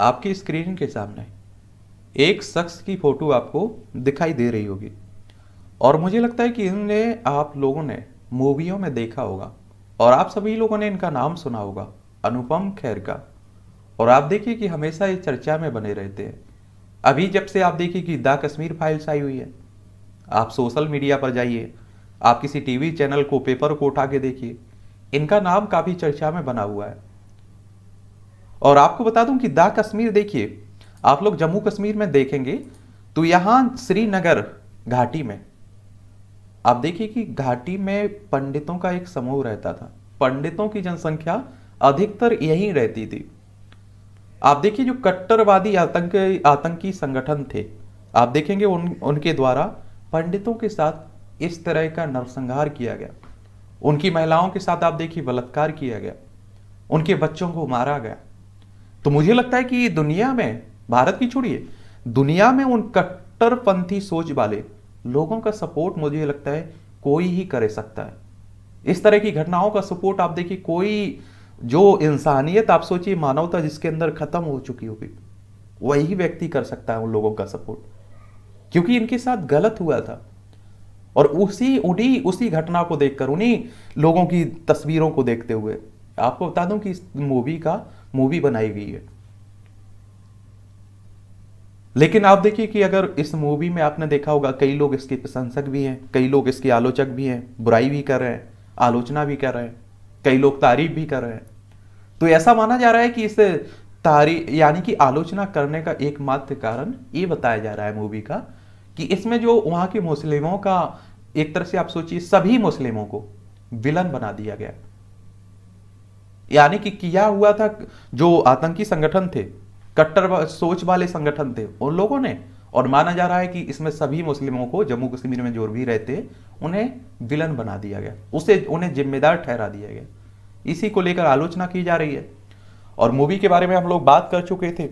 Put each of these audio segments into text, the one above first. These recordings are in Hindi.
आपकी स्क्रीन के सामने एक शख्स की फ़ोटो आपको दिखाई दे रही होगी और मुझे लगता है कि इन्हें आप लोगों ने मूवियों में देखा होगा और आप सभी लोगों ने इनका नाम सुना होगा अनुपम खैर का और आप देखिए कि हमेशा ये चर्चा में बने रहते हैं अभी जब से आप देखिए कि द कश्मीर फाइल्स आई हुई है आप सोशल मीडिया पर जाइए आप किसी टीवी चैनल को पेपर को उठा के देखिए इनका नाम काफ़ी चर्चा में बना हुआ है और आपको बता दूं कि दा कश्मीर देखिए आप लोग जम्मू कश्मीर में देखेंगे तो यहाँ श्रीनगर घाटी में आप देखिए कि घाटी में पंडितों का एक समूह रहता था पंडितों की जनसंख्या अधिकतर यही रहती थी आप देखिए जो कट्टरवादी आतंक आतंकी संगठन थे आप देखेंगे उन उनके द्वारा पंडितों के साथ इस तरह का नरसंहार किया गया उनकी महिलाओं के साथ आप देखिए बलात्कार किया गया उनके बच्चों को मारा गया तो मुझे लगता है कि दुनिया में भारत की छोड़िए दुनिया में उन कट्टरपंथी सोच वाले लोगों का सपोर्ट मुझे लगता है कोई ही कर सकता है इस तरह की घटनाओं का सपोर्ट आप देखिए कोई जो इंसानियत आप सोचिए मानवता जिसके अंदर खत्म हो चुकी होगी वही व्यक्ति कर सकता है उन लोगों का सपोर्ट क्योंकि इनके साथ गलत हुआ था और उसी उन्हीं उसी घटना को देखकर उन्हीं लोगों की तस्वीरों को देखते हुए आपको बता दूं कि इस मूवी का मूवी बनाई गई है लेकिन आप देखिए कि अगर इस मूवी में आपने देखा होगा कई लोग इसके प्रशंसक भी हैं कई लोग इसके आलोचक भी हैं बुराई भी कर रहे हैं आलोचना भी कर रहे हैं कई लोग तारीफ भी कर रहे हैं तो ऐसा माना जा रहा है कि इस तारी यानी कि आलोचना करने का एकमात्र कारण ये बताया जा रहा है मूवी का कि इसमें जो वहाँ के मुस्लिमों का एक तरह से आप सोचिए सभी मुस्लिमों को विलन बना दिया गया यानी कि किया हुआ था जो आतंकी संगठन थे कट्टर सोच वाले संगठन थे उन लोगों ने और माना जा रहा है कि इसमें सभी मुस्लिमों को जम्मू कश्मीर में जो भी रहते उन्हें विलन बना दिया गया उसे उन्हें जिम्मेदार ठहरा दिया गया इसी को लेकर आलोचना की जा रही है और मूवी के बारे में हम लोग बात कर चुके थे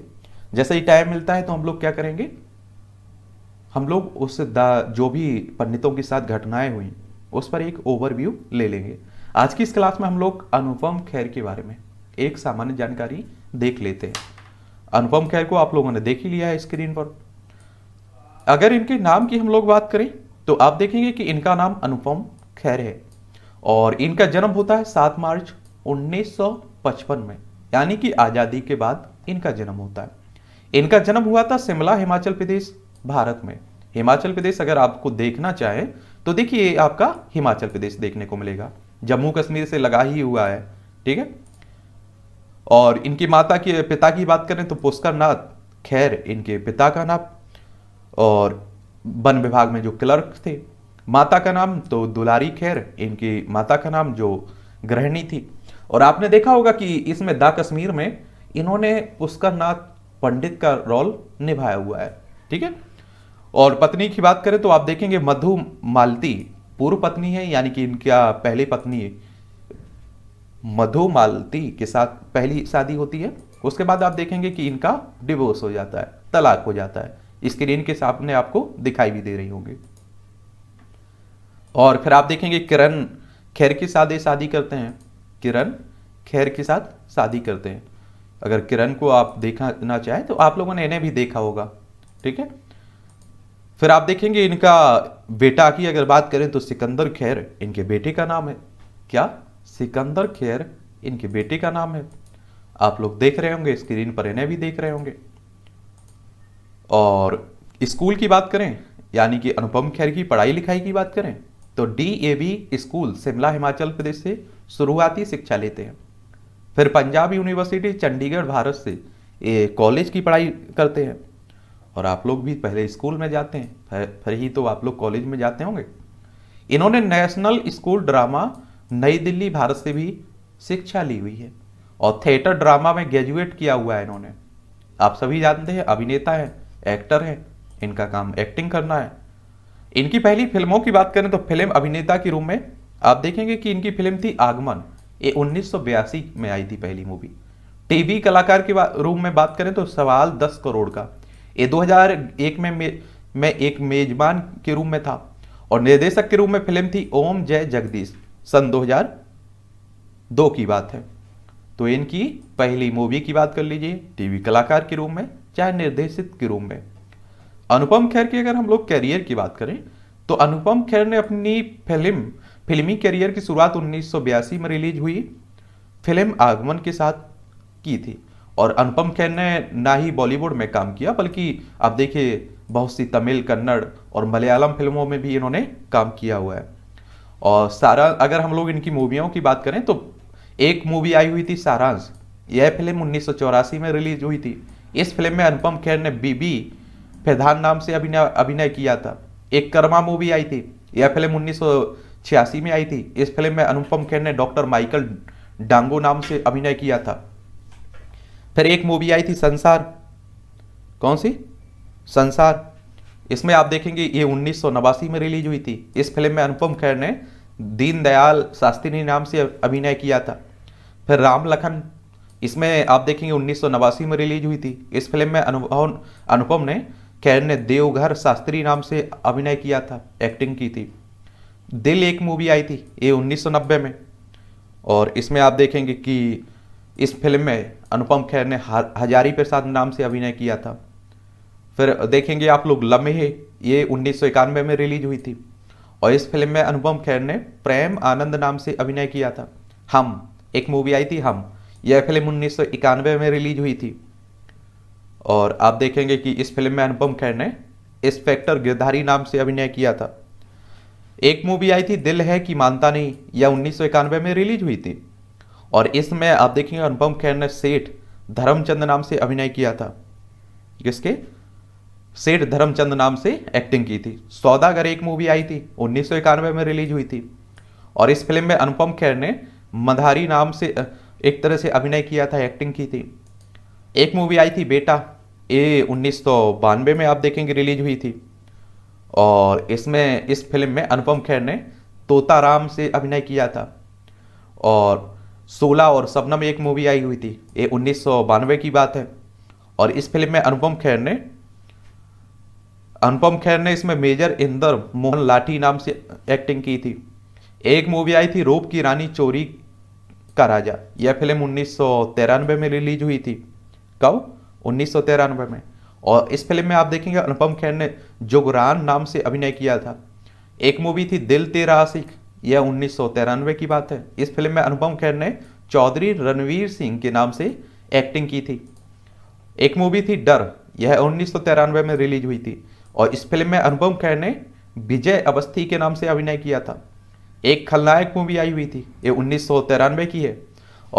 जैसे ही टाइम मिलता है तो हम लोग क्या करेंगे हम लोग उस जो भी पंडितों के साथ घटनाएं हुई उस पर एक ओवरव्यू ले लेंगे आज की इस क्लास में हम लोग अनुपम खैर के बारे में एक सामान्य जानकारी देख लेते हैं अनुपम खैर को आप लोगों ने देख ही लिया है स्क्रीन पर अगर इनके नाम की हम लोग बात करें तो आप देखेंगे कि इनका नाम अनुपम खैर है और इनका जन्म होता है सात मार्च उन्नीस में यानी कि आज़ादी के बाद इनका जन्म होता है इनका जन्म हुआ था शिमला हिमाचल प्रदेश भारत में हिमाचल प्रदेश अगर आपको देखना चाहे तो देखिए आपका हिमाचल प्रदेश देखने को मिलेगा जम्मू कश्मीर से लगा ही हुआ है ठीक है और इनकी माता के पिता की बात करें तो पुष्कर नाथ खैर इनके पिता का नाम और वन विभाग में जो क्लर्क थे माता का नाम तो दुलारी खैर इनकी माता का नाम जो गृहिणी थी और आपने देखा होगा कि इसमें दा कश्मीर में इन्होंने पुष्कर नाथ पंडित का रोल निभाया हुआ है ठीक है और पत्नी की बात करें तो आप देखेंगे मधु मालती पूर्व पत्नी है यानी कि इनका पहली पत्नी मधुमालती के साथ पहली शादी होती है उसके बाद आप देखेंगे कि इनका डिवोर्स हो जाता है तलाक हो जाता है स्क्रीन के सामने आपको दिखाई भी दे रही होंगी और फिर आप देखेंगे किरण खैर के साथ शादी करते हैं किरण खैर के साथ शादी करते हैं अगर किरण को आप देखना चाहें तो आप लोगों ने इन्हें भी देखा होगा ठीक है फिर आप देखेंगे इनका बेटा की अगर बात करें तो सिकंदर खैर इनके बेटे का नाम है क्या सिकंदर खैर इनके बेटे का नाम है आप लोग देख रहे होंगे स्क्रीन पर इन्हें भी देख रहे होंगे और स्कूल की बात करें यानी कि अनुपम खैर की पढ़ाई लिखाई की बात करें तो डी स्कूल शिमला हिमाचल प्रदेश से शुरुआती शिक्षा लेते हैं फिर पंजाब यूनिवर्सिटी चंडीगढ़ भारत से कॉलेज की पढ़ाई करते हैं और आप लोग भी पहले स्कूल में जाते हैं फिर ही तो आप लोग कॉलेज में जाते होंगे इन्होंने नेशनल स्कूल ड्रामा नई दिल्ली भारत से भी शिक्षा ली हुई है और थिएटर ड्रामा में ग्रेजुएट किया हुआ है इन्होंने आप सभी जानते हैं अभिनेता हैं एक्टर हैं इनका काम एक्टिंग करना है इनकी पहली फिल्मों की बात करें तो फिल्म अभिनेता के रूप में आप देखेंगे कि इनकी फिल्म थी आगमन ये उन्नीस में आई थी पहली मूवी टीवी कलाकार के रूप में बात करें तो सवाल दस करोड़ का ये 2001 में मैं एक मेजबान के रूप में था और निर्देशक के रूप में फिल्म थी ओम जय जगदीश सन 2002 की बात है तो इनकी पहली मूवी की बात कर लीजिए टीवी कलाकार के रूप में चाहे निर्देशित के रूप में अनुपम खेर की अगर हम लोग कैरियर की बात करें तो अनुपम खेर ने अपनी फिल्म फिल्मी कैरियर की शुरुआत उन्नीस में रिलीज हुई फिल्म आगमन के साथ की थी और अनुपम खेर ने ना ही बॉलीवुड में काम किया बल्कि आप देखिए बहुत सी तमिल कन्नड़ और मलयालम फिल्मों में भी इन्होंने काम किया हुआ है और सारा अगर हम लोग इनकी मूवियों की बात करें तो एक मूवी आई हुई थी सारांश यह फिल्म उन्नीस में रिलीज हुई थी इस फिल्म में अनुपम खेर ने बीबी फैधान नाम से अभिनय अभिनय किया था एक कर्मा मूवी आई थी यह फिल्म उन्नीस में आई थी इस फिल्म में अनुपम खेर ने डॉक्टर माइकल डांगो नाम से अभिनय किया था फिर एक मूवी आई थी संसार कौन सी संसार इसमें आप देखेंगे ये उन्नीस में रिलीज हुई थी इस फिल्म में अनुपम खेर ने दीनदयाल शास्त्री नाम से अभिनय किया था फिर राम लखन इसमें आप देखेंगे उन्नीस में रिलीज हुई थी इस फिल्म में अनुभव अनुपम ने खैर ने देवघर शास्त्री नाम से अभिनय किया था एक्टिंग की थी दिल एक मूवी आई थी ये 1990 में और इसमें आप देखेंगे कि इस फिल्म में अनुपम खेर ने हजारी प्रसाद नाम से अभिनय किया था फिर देखेंगे आप लोग लम्हे ये उन्नीस में रिलीज हुई थी और इस फिल्म में अनुपम खेर ने प्रेम आनंद नाम से अभिनय किया था हम एक मूवी आई थी हम यह फिल्म उन्नीस में रिलीज हुई थी और आप देखेंगे कि इस फिल्म में अनुपम खेर ने इंस्पेक्टर गिरधारी नाम से अभिनय किया था एक मूवी आई थी दिल है कि मानता नहीं यह उन्नीस में रिलीज हुई थी और इसमें आप देखेंगे अनुपम खेर ने सेठ धर्मचंद नाम से अभिनय किया था किसके सेठ धर्मचंद नाम से एक्टिंग की थी सौदागर एक मूवी आई थी उन्नीस में रिलीज हुई थी और इस फिल्म में अनुपम खेर ने मधारी नाम से एक तरह से अभिनय किया था एक्टिंग की थी एक मूवी आई थी बेटा ये उन्नीस में आप देखेंगे रिलीज हुई थी और इसमें इस फिल्म में अनुपम खेर ने तोताराम से अभिनय किया था और सोलह और सपनम एक मूवी आई हुई थी ये उन्नीस की बात है और इस फिल्म में अनुपम खेर ने अनुपम खेर ने इसमें मेजर इंदर मोहन लाठी नाम से एक्टिंग की थी एक मूवी आई थी रूप की रानी चोरी का राजा यह फिल्म उन्नीस में रिलीज हुई थी कब उन्नीस में और इस फिल्म में आप देखेंगे अनुपम खेर ने जोगरान नाम से अभिनय किया था एक मूवी थी दिल तेरा आशिक यह उन्नीस की बात है इस फिल्म में अनुपम खेर ने चौधरी रणवीर सिंह के नाम से एक्टिंग की थी एक मूवी थी डर यह उन्नीस में रिलीज हुई थी और इस फिल्म में अनुपम खेर ने विजय अवस्थी के नाम से अभिनय किया था एक खलनायक मूवी आई हुई थी ये उन्नीस की है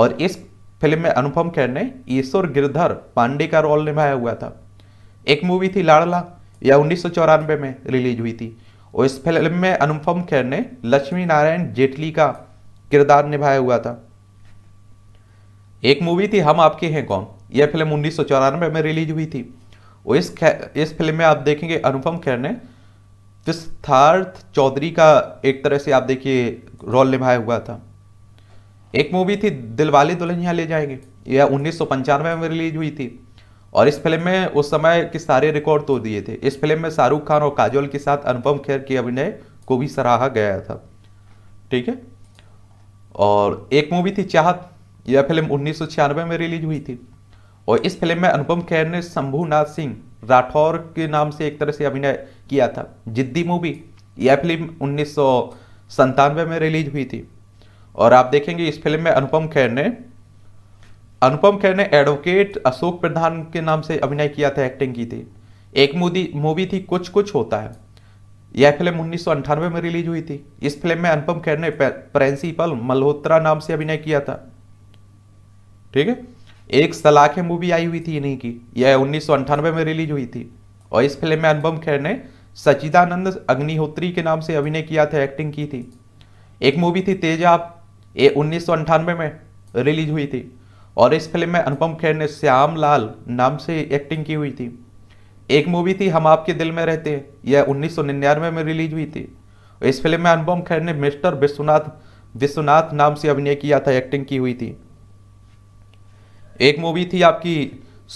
और इस फिल्म में अनुपम खेर ने ईश्वर गिरधर पांडे का रोल निभाया हुआ था एक मूवी थी लाड़ला यह उन्नीस में रिलीज हुई थी और इस फिल्म में अनुपम खेर ने लक्ष्मी नारायण जेटली का किरदार निभाया हुआ था एक मूवी थी हम आपके हैं कौन यह फिल्म उन्नीस में रिलीज हुई थी और इस इस फिल्म में आप देखेंगे अनुपम खेर ने विस्थार्थ चौधरी का एक तरह से आप देखिए रोल निभाया हुआ था एक मूवी थी दिलवाले दुल्हनिया ले जाएंगे यह उन्नीस में रिलीज हुई थी और इस फिल्म में उस समय के सारे रिकॉर्ड तोड़ दिए थे इस फिल्म में शाहरुख खान और काजोल के साथ अनुपम खेर के अभिनय को भी सराहा गया था ठीक है और एक मूवी थी चाहत यह फिल्म उन्नीस में रिलीज हुई थी और इस फिल्म में अनुपम खेर ने शंभुनाथ सिंह राठौर के नाम से एक तरह से अभिनय किया था जिद्दी मूवी यह फिल्म उन्नीस में रिलीज हुई थी और आप देखेंगे इस फिल्म में अनुपम खेर ने अनुपम खेर ने एडवोकेट अशोक प्रधान के नाम से अभिनय किया था एक्टिंग की थी एक मूवी मूवी थी कुछ कुछ होता है यह फिल्म उन्नीस में रिलीज हुई थी इस फिल्म में अनुपम खेर ने प्रिंसिपल मल्होत्रा नाम से अभिनय किया था ठीक है एक सलाखे मूवी आई हुई थी इन्हीं की यह उन्नीस में रिलीज हुई थी और इस फिल्म में अनुपम खेर ने सचिदानंद अग्निहोत्री के नाम से अभिनय किया था एक्टिंग की थी एक मूवी थी तेजाब ये उन्नीस में रिलीज हुई थी और इस फिल्म में अनुपम खेर ने श्याम लाल नाम से एक्टिंग की हुई थी एक मूवी थी हम आपके दिल में रहते हैं यह उन्नीस में रिलीज हुई थी इस फिल्म में अनुपम खेर ने मिस्टर विश्वनाथ विश्वनाथ नाम से अभिनय किया था एक्टिंग की हुई थी एक मूवी थी आपकी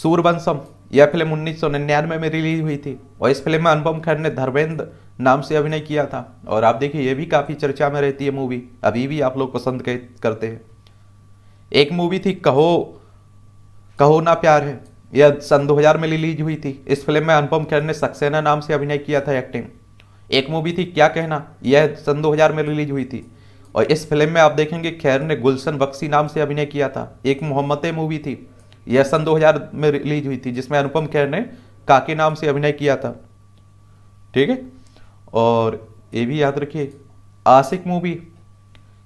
सूरवंशम यह फिल्म उन्नीस में रिलीज हुई थी और इस फिल्म में अनुपम खेर ने धर्मेंद्र नाम से अभिनय किया था और आप देखिए यह भी काफ़ी चर्चा में रहती है मूवी अभी भी आप लोग पसंद करते हैं एक मूवी थी कहो कहो ना प्यार है यह सन 2000 में रिलीज हुई थी इस फिल्म में अनुपम खेर ने सक्सेना नाम से अभिनय किया था एक्टिंग एक मूवी थी क्या कहना यह सन 2000 में रिलीज हुई थी और इस फिल्म में आप देखेंगे खैर ने गुलशन बक्सी नाम से अभिनय किया था एक मोहम्मत मूवी थी यह सन 2000 में रिलीज हुई थी जिसमें अनुपम खैर ने काके नाम से अभिनय किया था ठीक है और ये भी याद रखिए आशिक मूवी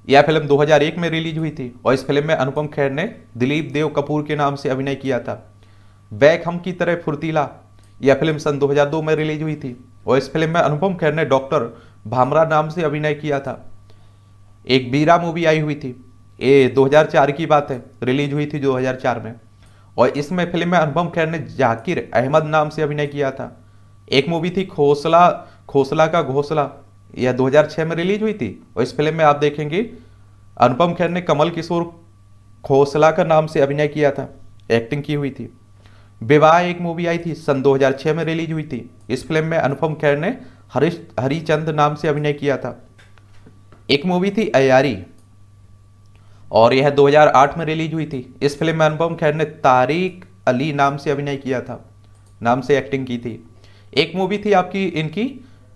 यह फिल्म 2001 में रिलीज हुई थी और इस फिल्म में अनुपम खेर ने दिलीप देव कपूर के नाम से अभिनय किया था बैक हम की तरह फुर्तीला यह फिल्म सन 2002 में रिलीज हुई थी और इस फिल्म में अनुपम खेर ने डॉक्टर भामरा नाम से अभिनय किया था एक बीरा मूवी आई हुई थी ये 2004 की बात है रिलीज हुई थी 2004 में और इसमें फिल्म में अनुपम खेर ने जाकिर अहमद नाम से अभिनय किया था एक मूवी थी खोसला खोसला का घोसला यह 2006 में रिलीज हुई थी और इस फिल्म में आप देखेंगे अनुपम खेर ने कमल किशोर खोसला का नाम से अभिनय किया था एक्टिंग की हुई थी विवाह एक मूवी आई थी सन 2006 में रिलीज हुई थी इस फिल्म में अनुपम खेर ने हरीश हरिचंद नाम से अभिनय किया था एक मूवी थी अयारी और यह 2008 में रिलीज हुई थी इस फिल्म में अनुपम खेर ने तारिक अली नाम से अभिनय किया था नाम से एक्टिंग की थी एक मूवी थी आपकी इनकी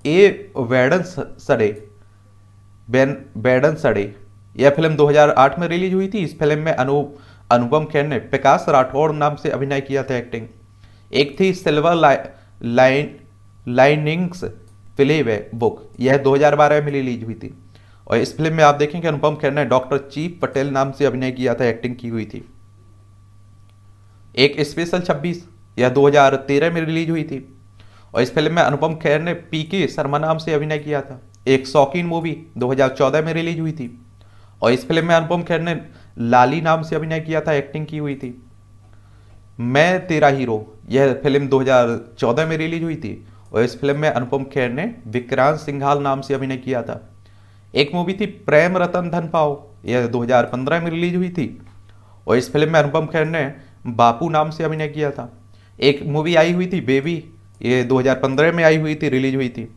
ए वैडन सड़े बैन बैडन सड़े यह फिल्म 2008 में रिलीज हुई थी इस फिल्म में अनु अनुपम खेर ने प्रकाश राठौड़ नाम से अभिनय किया था एक्टिंग एक थी silver line linings playbook यह 2012 में रिलीज हुई थी और इस फिल्म में आप देखेंगे अनुपम खेर ने डॉक्टर चीप पटेल नाम से अभिनय किया था एक्टिंग की हुई थी एक स्पेशल छब्बीस यह दो में रिलीज हुई थी और इस फिल्म में अनुपम खेर ने पी के शर्मा नाम से अभिनय किया था एक शौकीन मूवी 2014 में रिलीज हुई थी और इस फिल्म में अनुपम खेर ने लाली नाम से अभिनय किया था एक्टिंग की हुई थी मैं तेरा हीरो यह फिल्म 2014 में रिलीज हुई थी और इस फिल्म में अनुपम खेर ने विक्रांत सिंघाल नाम से अभिनय किया था एक मूवी थी प्रेम रतन धन पाओ यह दो में रिलीज हुई थी और इस फिल्म में अनुपम खेर ने बापू नाम से अभिनय किया था एक मूवी आई हुई थी बेबी ये 2015 में आई हुई थी रिलीज हुई थी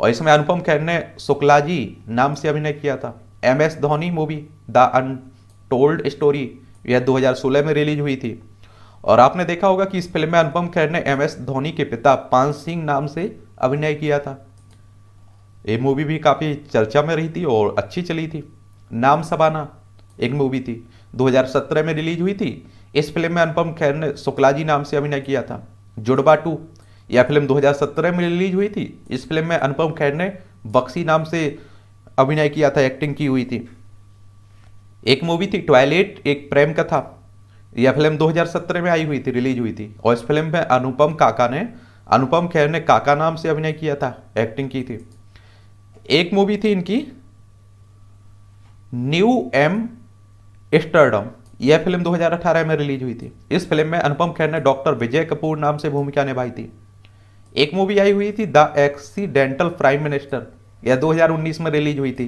और इसमें अनुपम खेर ने शुक्ला जी नाम से अभिनय किया था M S Dhoni movie the untold story यह 2016 में रिलीज हुई थी और आपने देखा होगा कि इस फिल्म में अनुपम खेर ने एम एस धोनी के पिता पान सिंह नाम से अभिनय किया था ये मूवी भी काफ़ी चर्चा में रही थी और अच्छी चली थी नाम सबाना एक मूवी थी 2017 में रिलीज हुई थी इस फिल्म में अनुपम खेर ने शुक्ला जी नाम से अभिनय किया था जुड़बा टू यह फिल्म 2017 में रिलीज हुई थी इस फिल्म में अनुपम खेर ने बक्सी नाम से अभिनय किया था एक्टिंग की हुई थी एक मूवी थी टॉयलेट एक प्रेम कथा यह फिल्म 2017 में आई हुई थी रिलीज हुई थी और इस फिल्म में अनुपम काका ने अनुपम खेर ने काका नाम से अभिनय किया था एक्टिंग की थी एक मूवी थी इनकी न्यू एम एस्टरडम यह फिल्म 2018 में रिलीज हुई थी इस फिल्म में अनुपम खेर ने डॉक्टर विजय कपूर नाम से भूमिका निभाई थी एक मूवी आई हुई थी द एक्सीडेंटल प्राइम मिनिस्टर यह 2019 में रिलीज हुई थी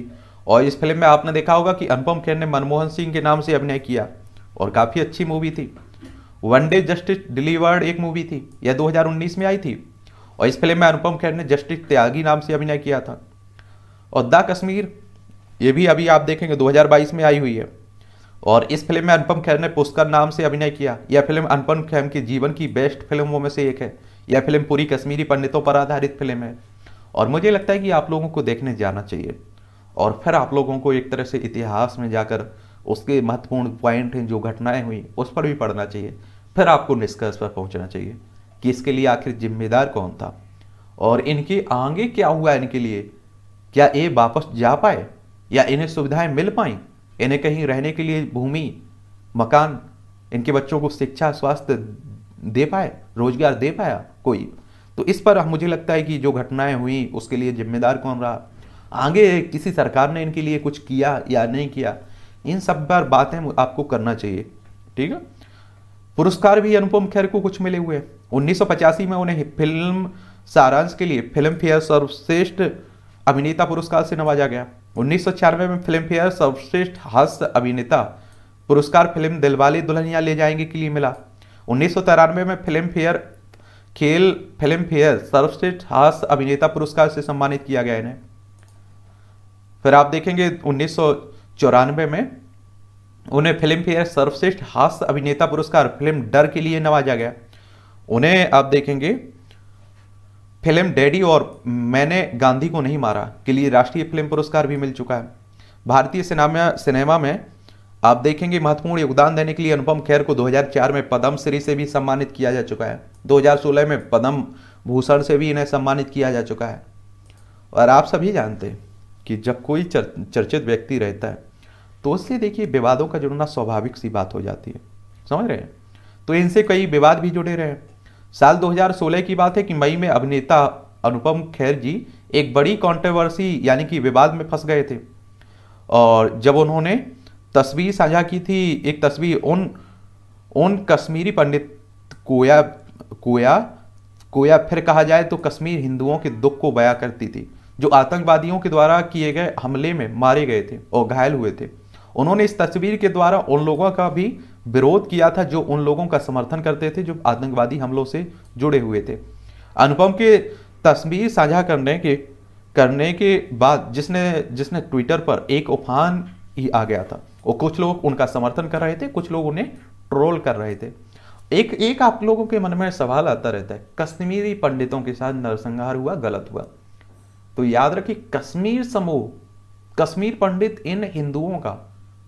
और इस फिल्म में आपने देखा होगा कि अनुपम खेर ने मनमोहन सिंह के नाम से अभिनय किया और काफ़ी अच्छी मूवी थी वन डे जस्टिस डिलीवर्ड एक मूवी थी यह 2019 में आई थी और इस फिल्म में अनुपम खेर ने जस्टिस त्यागी नाम से अभिनय किया था और द कश्मीर ये भी अभी आप देखेंगे दो में आई हुई है और इस फिल्म में अनुपम खेर ने पुष्कर नाम से अभिनय किया यह फिल्म अनुपम खेर के जीवन की बेस्ट फिल्मों में से एक है यह फिल्म पूरी कश्मीरी पंडितों पर आधारित फिल्म है और मुझे लगता है कि आप लोगों को देखने जाना चाहिए और फिर आप लोगों को एक तरह से इतिहास में जाकर उसके महत्वपूर्ण पॉइंट हैं जो घटनाएं हुई उस पर भी पढ़ना चाहिए फिर आपको निष्कर्ष पर पहुंचना चाहिए कि इसके लिए आखिर जिम्मेदार कौन था और इनके आगे क्या हुआ इनके लिए क्या ये वापस जा पाए या इन्हें सुविधाएं मिल पाई इन्हें कहीं रहने के लिए भूमि मकान इनके बच्चों को शिक्षा स्वास्थ्य दे पाए रोजगार दे पाया कोई तो इस पर मुझे लगता है कि जो घटनाएं हुई उसके लिए जिम्मेदार कौन रहा आगे किसी सरकार ने इनके लिए कुछ किया या नहीं किया इन सब पर बातें आपको करना चाहिए ठीक है पुरस्कार भी अनुपम खेर को कुछ मिले हुए उन्नीस में उन्हें फिल्म सारांश के लिए फिल्म फेयर सर्वश्रेष्ठ अभिनेता पुरस्कार से नवाजा गया उन्नीस में फिल्म फेयर सर्वश्रेष्ठ हास्य अभिनेता पुरस्कार फिल्म दिलवाले दुल्हनिया ले जाएंगे के लिए मिला उन्नीस में फिल्म फेयर खेल फिल्म फेयर सर्वश्रेष्ठ हास्य अभिनेता पुरस्कार से सम्मानित किया गया इन्हें फिर आप देखेंगे उन्नीस में उन्हें फिल्म फेयर सर्वश्रेष्ठ हास्य अभिनेता पुरस्कार फिल्म डर के लिए नवाजा गया उन्हें आप देखेंगे फिल्म डैडी और मैंने गांधी को नहीं मारा के लिए राष्ट्रीय फिल्म पुरस्कार भी मिल चुका है भारतीय सिनेमा सिनेमा में आप देखेंगे महत्वपूर्ण योगदान देने के लिए अनुपम खेर को 2004 में पद्म श्री से भी सम्मानित किया जा चुका है 2016 में पद्म भूषण से भी इन्हें सम्मानित किया जा चुका है और आप सभी जानते हैं कि जब कोई चर, चर्चित व्यक्ति रहता है तो उससे देखिए विवादों का जुड़ना स्वाभाविक सी बात हो जाती है समझ रहे हैं तो इनसे कई विवाद भी जुड़े रहे साल दो की बात है कि मई में अभिनेता अनुपम खेर जी एक बड़ी कॉन्ट्रोवर्सी यानी कि विवाद में फंस गए थे और जब उन्होंने तस्वीर साझा की थी एक तस्वीर उन उन कश्मीरी पंडित कोया कोया कोया फिर कहा जाए तो कश्मीर हिंदुओं के दुख को बयां करती थी जो आतंकवादियों के द्वारा किए गए हमले में मारे गए थे और घायल हुए थे उन्होंने इस तस्वीर के द्वारा उन लोगों का भी विरोध किया था जो उन लोगों का समर्थन करते थे जो आतंकवादी हमलों से जुड़े हुए थे अनुपम के तस्वीर साझा करने के करने के बाद जिसने जिसने ट्विटर पर एक उफान ही आ गया था और कुछ लोग उनका समर्थन कर रहे थे कुछ लोग उन्हें ट्रोल कर रहे थे एक एक आप लोगों के मन में सवाल आता रहता है कश्मीरी पंडितों के साथ नरसंहार हुआ गलत हुआ तो याद रखिए कश्मीर समूह कश्मीर पंडित इन हिंदुओं का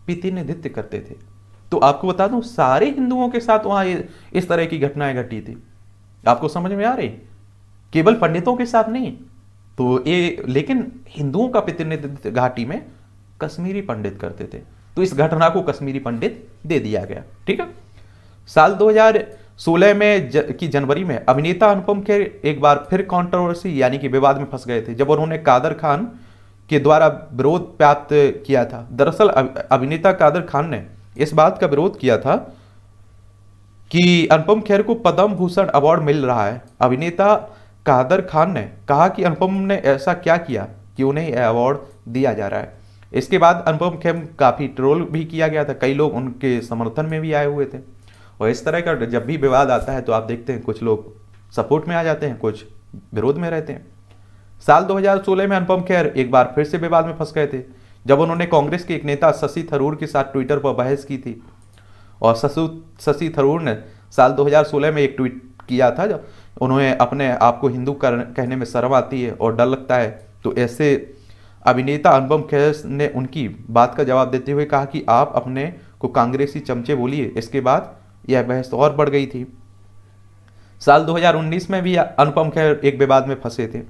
प्रतिनिधित्व करते थे तो आपको बता दूं सारे हिंदुओं के साथ वहां इस तरह की घटनाएं घटी थी आपको समझ में आ रही केवल पंडितों के साथ नहीं तो ये लेकिन हिंदुओं का प्रतिनिधित्व घाटी में कश्मीरी पंडित करते थे तो इस घटना को कश्मीरी पंडित दे दिया गया ठीक है साल 2016 में ज, की जनवरी में अभिनेता अनुपम खेर एक बार फिर कॉन्ट्रोवर्सी यानी कि विवाद में फंस गए थे जब उन्होंने कादर खान के द्वारा विरोध प्राप्त किया था दरअसल अभिनेता कादर खान ने इस बात का विरोध किया था कि अनुपम खेर को पद्म भूषण अवार्ड मिल रहा है अभिनेता कादर खान ने कहा कि अनुपम ने ऐसा क्या किया कि उन्हें यह अवार्ड दिया जा रहा है इसके बाद अनुपम खेम काफ़ी ट्रोल भी किया गया था कई लोग उनके समर्थन में भी आए हुए थे और इस तरह का जब भी विवाद आता है तो आप देखते हैं कुछ लोग सपोर्ट में आ जाते हैं कुछ विरोध में रहते हैं साल 2016 में अनुपम खेर एक बार फिर से विवाद में फंस गए थे जब उन्होंने कांग्रेस के एक नेता शशि थरूर के साथ ट्विटर पर बहस की थी और शशु शशि थरूर ने साल 2016 में एक ट्वीट किया था जब उन्हें अपने आप को हिंदू कहने में शर्म आती है और डर लगता है तो ऐसे अभिनेता अनुपम खेर ने उनकी बात का जवाब देते हुए कहा कि आप अपने को कांग्रेसी चमचे बोलिए इसके बाद यह बहस तो और बढ़ गई थी साल 2019 में भी अनुपम खेर एक विवाद में फंसे थे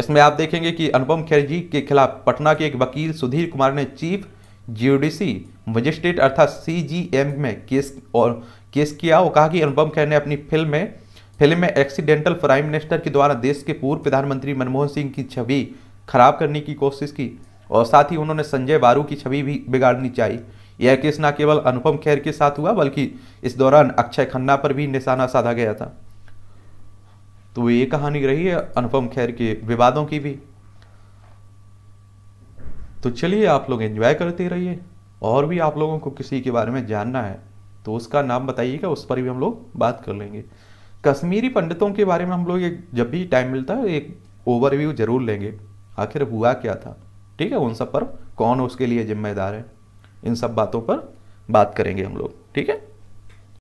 इसमें आप देखेंगे कि अनुपम खेर जी के खिलाफ पटना के एक वकील सुधीर कुमार ने चीफ जीओडीसी मजिस्ट्रेट अर्थात सीजीएम में केस और केस किया और कहा कि अनुपम खेर ने अपनी फिल्म में फिल्म में एक्सीडेंटल प्राइम मिनिस्टर के द्वारा देश के पूर्व प्रधानमंत्री मनमोहन सिंह की छवि खराब करने की कोशिश की और साथ ही उन्होंने संजय बारू की छवि भी बिगाड़नी चाहिए यह केस न केवल अनुपम खैर के साथ हुआ बल्कि इस दौरान अक्षय खन्ना पर भी निशाना साधा गया था तो ये कहानी रही है अनुपम खैर के विवादों की भी तो चलिए आप लोग एंजॉय करते रहिए और भी आप लोगों को किसी के बारे में जानना है तो उसका नाम बताइएगा उस पर भी हम लोग बात कर लेंगे कश्मीरी पंडितों के बारे में हम लोग एक जब भी टाइम मिलता है एक ओवरव्यू जरूर लेंगे आखिर हुआ क्या था ठीक है उन सब पर कौन उसके लिए जिम्मेदार है इन सब बातों पर बात करेंगे हम लोग ठीक है